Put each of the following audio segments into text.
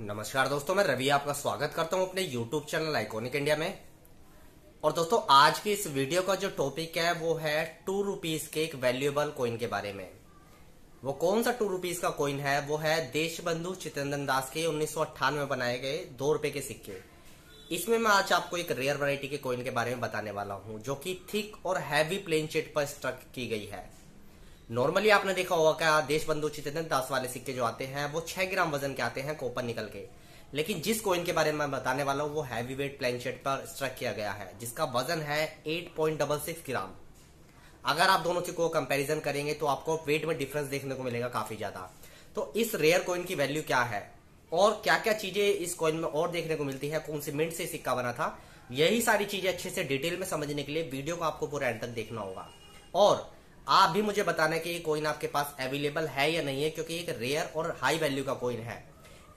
नमस्कार दोस्तों मैं रवि आपका स्वागत करता हूं अपने यूट्यूब चैनल आइकोनिक इंडिया में और दोस्तों आज की इस वीडियो का जो टॉपिक है वो है टू रुपीज के एक वैल्यूएबल कॉइन के बारे में वो कौन सा टू रुपीज का कॉइन है वो है देशबंधु चितरंजन दास के उन्नीस में बनाए गए दो रुपए के सिक्के इसमें मैं आज आपको एक रेयर वरायटी के कॉइन के बारे में बताने वाला हूँ जो की थिक और हैवी प्लेन चिट पर स्ट्रक की गई है नॉर्मली आपने देखा होगा क्या देश बंधु चितेंद्र दास वाले सिक्के जो आते हैं वो छह ग्राम वजन के आते हैं कोपन निकल के लेकिन जिस कोइन के बारे में बताने वाला हूँ वो हैवी वेट प्लैनचेट पर स्ट्रक किया गया है जिसका वजन है एट ग्राम अगर आप दोनों को कंपेरिजन करेंगे तो आपको वेट में डिफरेंस देखने को मिलेगा काफी ज्यादा तो इस रेयर कोइन की वैल्यू क्या है और क्या क्या चीजें इस कॉइन में और देखने को मिलती है कौन से मिनट से सिक्का बना था यही सारी चीजें अच्छे से डिटेल में समझने के लिए वीडियो को आपको पूरा एंड तक देखना होगा और आप भी मुझे बताना कि ये कॉइन आपके पास अवेलेबल है या नहीं है क्योंकि एक रेयर और हाई वैल्यू का कॉइन है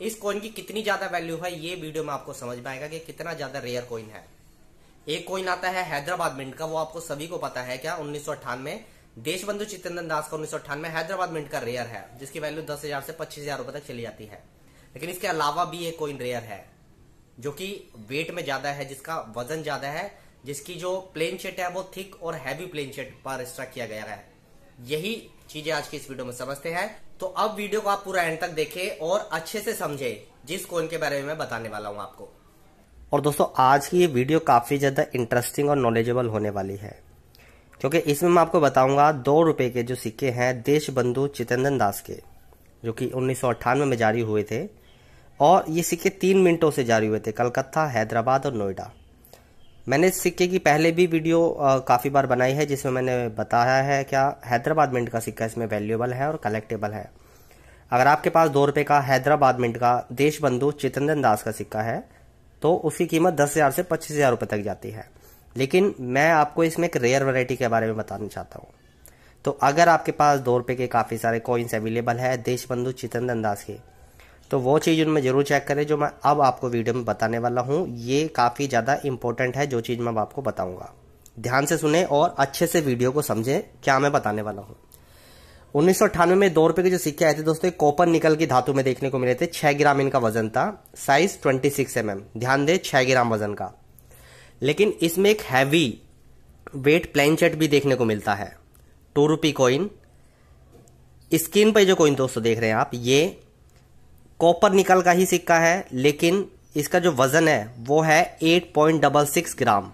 इस कॉइन की कितनी ज्यादा वैल्यू है ये वीडियो में आपको समझ में आएगा कि कितना ज्यादा रेयर कॉइन है एक कॉइन आता है हैदराबाद मिंट का वो आपको सभी को पता है क्या उन्नीस देश बंधु चित्तरंजन दास का उन्नीस हैदराबाद मिंट का रेयर है जिसकी वैल्यू दस हजार से पच्चीस हजार रुपए तक चली जाती है लेकिन इसके अलावा भी एक कॉइन रेयर है जो कि वेट में ज्यादा है जिसका वजन ज्यादा है जिसकी जो प्लेन चेट है वो थिक और हैवी प्लेन चेट पर एक्स्ट्रा किया गया है यही चीजें आज की इस वीडियो में समझते हैं तो अब वीडियो को आप पूरा एंड तक देखें और अच्छे से समझें जिस कोइन के बारे में मैं बताने वाला हूं आपको और दोस्तों आज की ये वीडियो काफ़ी ज़्यादा इंटरेस्टिंग और नॉलेजेबल होने वाली है क्योंकि इसमें मैं आपको बताऊंगा दो रुपए के जो सिक्के हैं देश बंधु चितंदन दास के जो कि उन्नीस में जारी हुए थे और ये सिक्के तीन मिनटों से जारी हुए थे कलकत्ता हैदराबाद और नोएडा मैंने इस सिक्के की पहले भी वीडियो काफ़ी बार बनाई है जिसमें मैंने बताया है क्या हैदराबाद मिंट का सिक्का इसमें वैल्यूएबल है और कलेक्टेबल है अगर आपके पास दो रुपये का हैदराबाद मिंट का देशबंधु चितंदन दास का सिक्का है तो उसकी कीमत दस हज़ार से पच्चीस हज़ार रुपये तक जाती है लेकिन मैं आपको इसमें एक रेयर वैरायटी के बारे में बताना चाहता हूँ तो अगर आपके पास दो रुपये के काफ़ी सारे कॉइन्स अवेलेबल है देश बंधु चितंदन दास के तो वो चीज़ उनमें ज़रूर चेक करें जो मैं अब आपको वीडियो में बताने वाला हूँ ये काफ़ी ज़्यादा इंपॉर्टेंट है जो चीज़ मैं आपको बताऊँगा ध्यान से सुने और अच्छे से वीडियो को समझें क्या मैं बताने वाला हूँ उन्नीस में दो रुपए के जो सिक्के आए थे दोस्तों कॉपर निकल की धातु में देखने को मिले थे छह ग्राम इनका वजन था साइज 26 सिक्स mm, ध्यान दें छह ग्राम वजन का लेकिन इसमें एक हैवी वेट चेट भी देखने को मिलता है टू रुपी कॉइन स्क्रीन पर जो कॉइन दोस्तों देख रहे हैं आप ये कॉपर निकल का ही सिक्का है लेकिन इसका जो वज़न है वो है eight point double six gram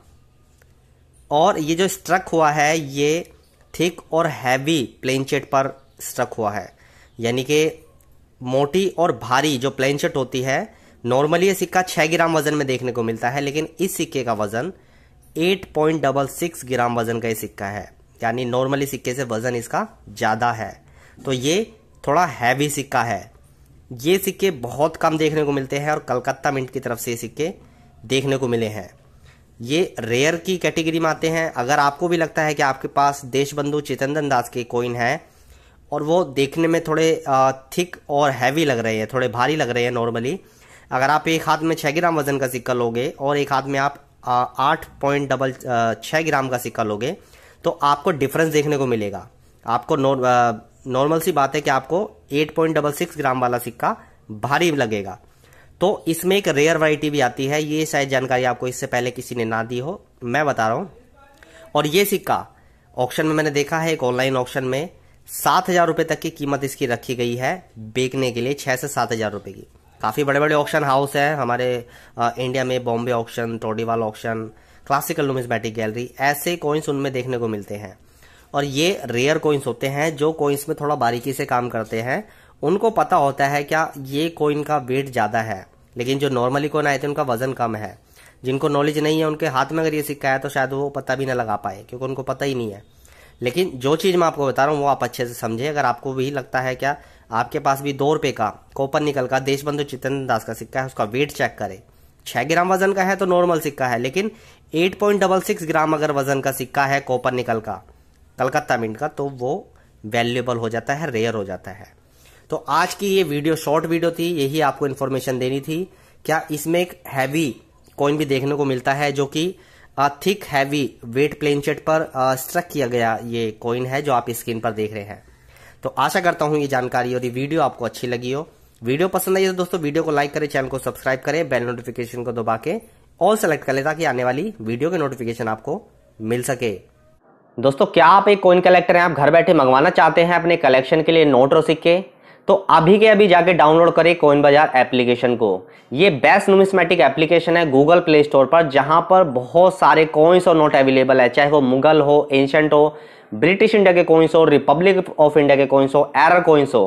और ये जो स्ट्रक हुआ है ये थिक और हैवी प्लेन चेट पर स्ट्रक हुआ है यानी कि मोटी और भारी जो प्लेन चेट होती है नॉर्मली ये सिक्का छः ग्राम वज़न में देखने को मिलता है लेकिन इस सिक्के का वज़न eight point double six gram वज़न का ये सिक्का है यानी नॉर्मली सिक्के से वज़न इसका ज़्यादा है तो ये थोड़ा हैवी सिक्का है ये सिक्के बहुत कम देखने को मिलते हैं और कलकत्ता मिंट की तरफ से ये सिक्के देखने को मिले हैं ये रेयर की कैटेगरी में आते हैं अगर आपको भी लगता है कि आपके पास देशबंधु चितंदन दास के कोइन हैं और वो देखने में थोड़े थिक और हैवी लग रहे हैं थोड़े भारी लग रहे हैं नॉर्मली अगर आप एक हाथ में छः ग्राम वजन का सिक्का लोगे और एक हाथ में आप आठ पॉइंट डबल छः ग्राम का सिक्का लोगे तो आपको डिफरेंस देखने को मिलेगा आपको नॉर्म नॉर्मल सी बात है कि आपको 8.66 ग्राम वाला सिक्का भारी लगेगा तो इसमें एक रेयर वराइटी भी आती है ये शायद जानकारी आपको इससे पहले किसी ने ना दी हो मैं बता रहा हूं और ये सिक्का ऑप्शन में मैंने देखा है एक ऑनलाइन ऑप्शन में सात हज़ार रुपये तक की कीमत इसकी रखी गई है बेचने के लिए छः से सात हज़ार रुपये की काफ़ी बड़े बड़े ऑक्शन हाउस हैं हमारे इंडिया में Bombay auction Todywalla auction classical numismatic gallery ऐसे कॉइन्स उनमें देखने को मिलते हैं और ये रेयर कोइंस होते हैं जो कोइंस में थोड़ा बारीकी से काम करते हैं उनको पता होता है क्या ये कोइन का वेट ज़्यादा है लेकिन जो नॉर्मली कोइन आए थे उनका वजन कम है जिनको नॉलेज नहीं है उनके हाथ में अगर ये सिक्का है तो शायद वो पता भी ना लगा पाए क्योंकि उनको पता ही नहीं है लेकिन जो चीज़ मैं आपको बता रहा हूँ वो आप अच्छे से समझे अगर आपको भी लगता है क्या आपके पास भी दो रुपए का कोपन निकल का देशबंधु चितन दास का सिक्का है उसका वेट चेक करें छह ग्राम वजन का है तो नॉर्मल सिक्का है लेकिन eight point double six gram अगर वजन का सिक्का है कोपर निकल का कलकत्ता मिंट का तो वो वैल्यूएबल हो जाता है रेयर हो जाता है तो आज की ये वीडियो शॉर्ट वीडियो थी यही आपको इन्फॉर्मेशन देनी थी क्या इसमें एक हैवी कॉइन भी देखने को मिलता है जो कि थिक हैवी वेट प्लेन चेट पर स्ट्रक किया गया ये कॉइन है जो आप स्क्रीन पर देख रहे हैं तो आशा करता हूँ ये जानकारी और ये वीडियो आपको अच्छी लगी हो वीडियो पसंद आई तो दोस्तों वीडियो को लाइक करें चैनल को सब्सक्राइब करें बेल नोटिफिकेशन को दबा के ऑल सेलेक्ट कर लें ताकि आने वाली वीडियो के नोटिफिकेशन आपको मिल सके दोस्तों क्या आप एक कोइन कलेक्टर हैं आप घर बैठे मंगवाना चाहते हैं अपने कलेक्शन के लिए नोट और सिक्के तो अभी के अभी जाके डाउनलोड करें कोइन बाजार एप्लीकेशन को ये बेस्ट नुमिस्मेटिक एप्लीकेशन है गूगल प्ले स्टोर पर जहां पर बहुत सारे कोइंस और नोट अवेलेबल है चाहे वो मुगल हो एंशंट हो ब्रिटिश इंडिया के कोइंस हो रिपब्लिक ऑफ इंडिया के कोइंस हो एरर कोइंस हो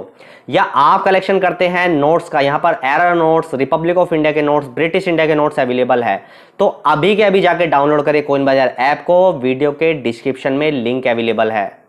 या आप कलेक्शन करते हैं नोट्स का यहाँ पर error notes Republic of India के नोट्स ब्रिटिश इंडिया के नोट्स अवेलेबल है तो अभी के अभी जाके डाउनलोड करें कोइन बाजार ऐप को वीडियो के डिस्क्रिप्शन में लिंक अवेलेबल है